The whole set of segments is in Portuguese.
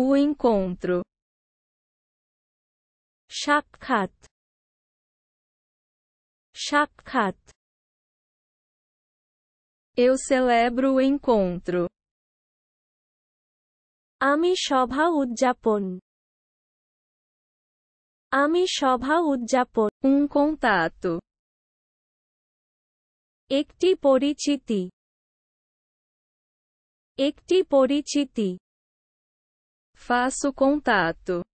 O encontro. সাক্ষাৎ সাক্ষাৎ Eu celebro o encontro. আমি সভা উদযাপন আমি সভা উদযাপন Um contato. একটি পরিচিতি একটি পরিচিতি Faço contato.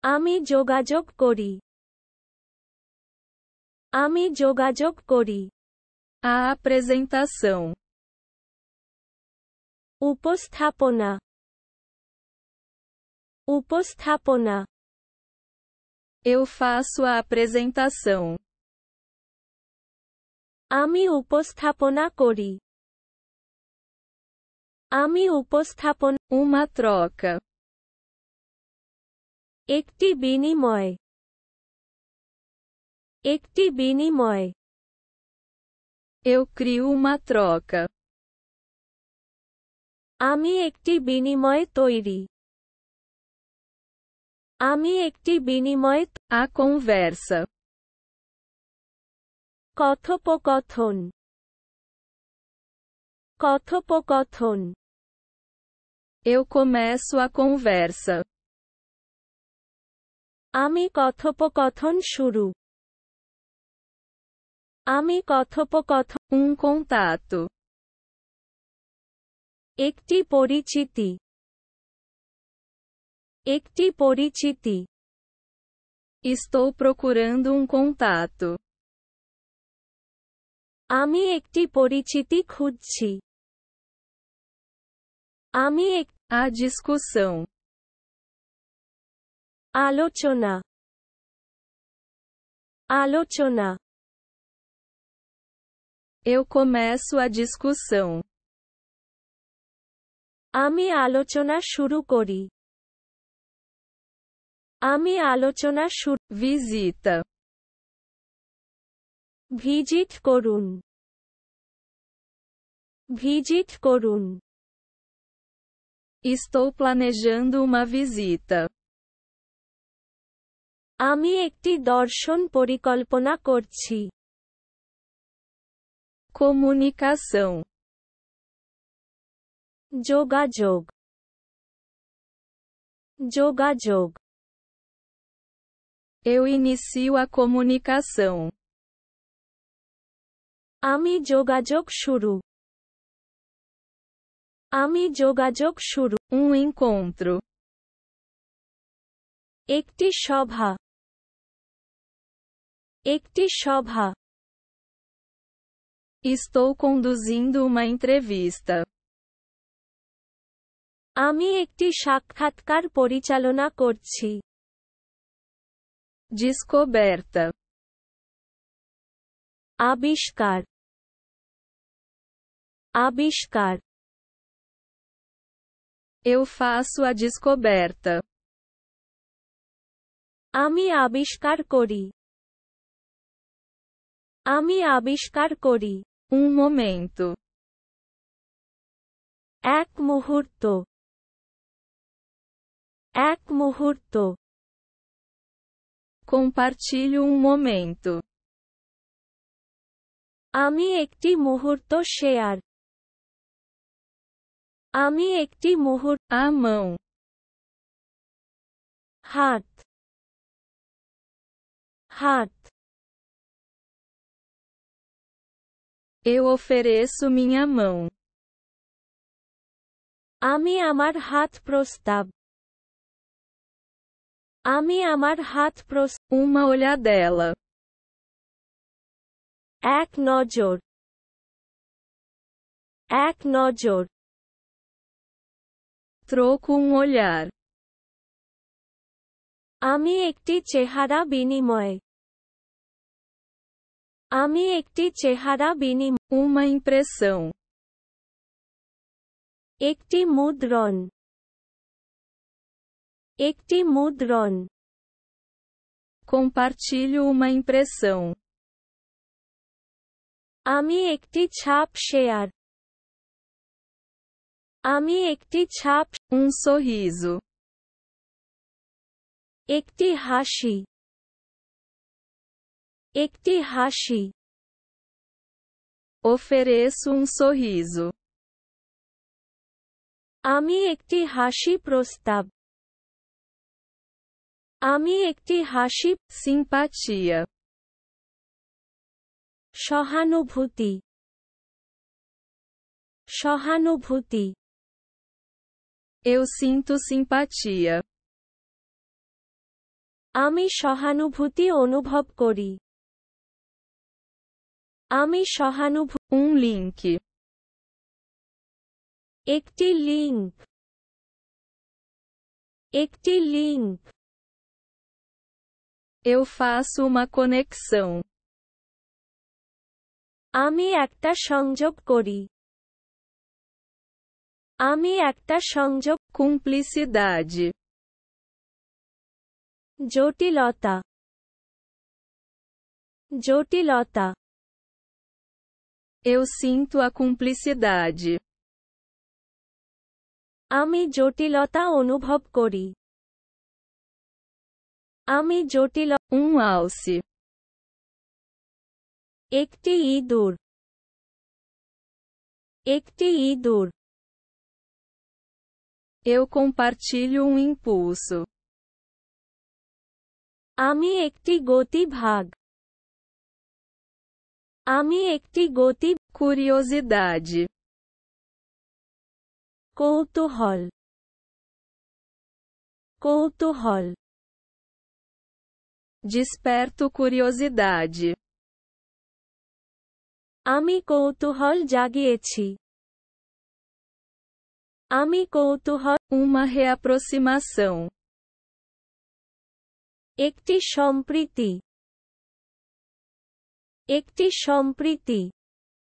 Ami jogajog kori. Ami jogajog kori. A apresentação. Upostapona. Upostapona. Eu faço a apresentação. Ami upostapona kori. আমি উপস্থাপন উমা ত্রক একটি বিনিময় একটি বিনিময় Eu crio uma আমি একটি বিনিময় তৈরি আমি একটি বিনিময় আ conversa. কথোপকথন কথোপকথন Eu começo a conversa. আমি কথোপকথন শুরু আমি কথোপকথন Um contato. একটি পরিচিতি একটি পরিচিতি Estou procurando um contato. আমি একটি পরিচিতি খুঁজছি আমি এক আ ডিসকুশন আলোচনা আলোচনা Eu começo a discussão. Ami alochona shuru kori. Ami alochona shuru visita. Visit corun. Visit corun. Estou planejando uma visita. Ami ekti dorshon porikolpona korchi. Comunicação. Joga jog. Joga jog. Eu inicio a comunicação. Ami joga jog shuru. আমি যোগাযোগ শুরু wing um উইংকৌন্ত্র একটি সভা একটি সভা Estou conduzindo uma entrevista. আমি একটি সাক্ষাৎকার পরিচালনা করছি. জিস্কো Descoberta. আবিষ্কার. আবিষ্কার. Eu faço a descoberta. Ami abishkar kori. Ami abishkar kori. Um momento. Ek muhurto. Ek muhurto. Compartilho um momento. Ami ekti muhurto share. Ami আমি একটি a mão. হাত হাত Eu ofereço minha mão. Ami amar hat prostab. Ami amar hat prost. Uma olhadela. Ek nojor. Ek nojor. mostrou com um olhar. আমি একটি চেহারা বিনিময় আমি একটি চেহারা বিনিময় uma impressão একটি মুদ্রণ একটি মুদ্রণ compartilho uma impressão আমি একটি ছাপ শেয়ার আমি একটি ছাপ um একটি হাসি একটি হাসি ও ফেরে সহিজু আমি একটি হাসি প্রস্তাব আমি একটি হাসি সিম্পাচিয়া সহানুভূতি সহানুভূতি Eu sinto simpatia. Ami shohanubhuti onubhob kori. Ami shohanubh um link. Ekti link. Ekti link. Eu faço uma conexão. Ami ekta shongjob kori. আমি একটা সংযোগ cumplicidade জটিলতা জটিলতা Eu sinto a cumplicidade. আমি জটিলতা অনুভব করি আমি জটিল um alce একটি ইঁদুর একটি ইঁদুর Eu compartilho um impulso. Ami ekti goti bhag. Ami ekti goti curiosidade. Koutuhol. Koutuhol. Desperto curiosidade. Ami koutuhol jagiechi. Amikoutuhol, uma reaproximação. Ecti shompriti. Ecti shompriti.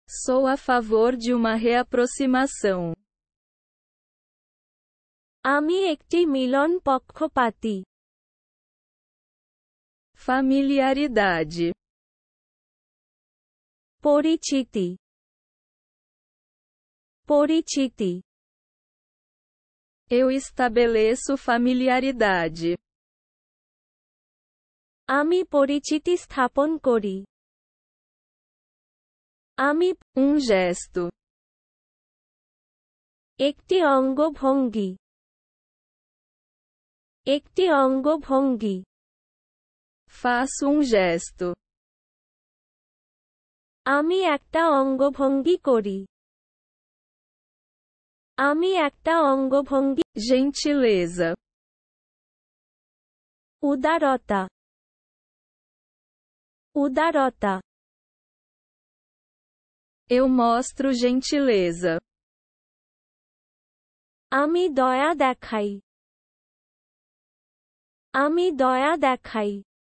Sou a favor de uma reaproximação. Ami ecti milon pokkhopati. Familiaridade. Porichiti. Porichiti. Eu estabeleço familiaridade. Ami porichiti sthapon kori. Ami um gesto. Ekti ongo bhongi. Ekti ongo bhongi. Faço um gesto. Ami ekta ongo bhongi kori. আমি একটা অঙ্গভঙ্গি জেন্টিলেজা উদারতা উদারতা Eu mostro gentileza. Ami doya dekhai. Ami doya dekhai.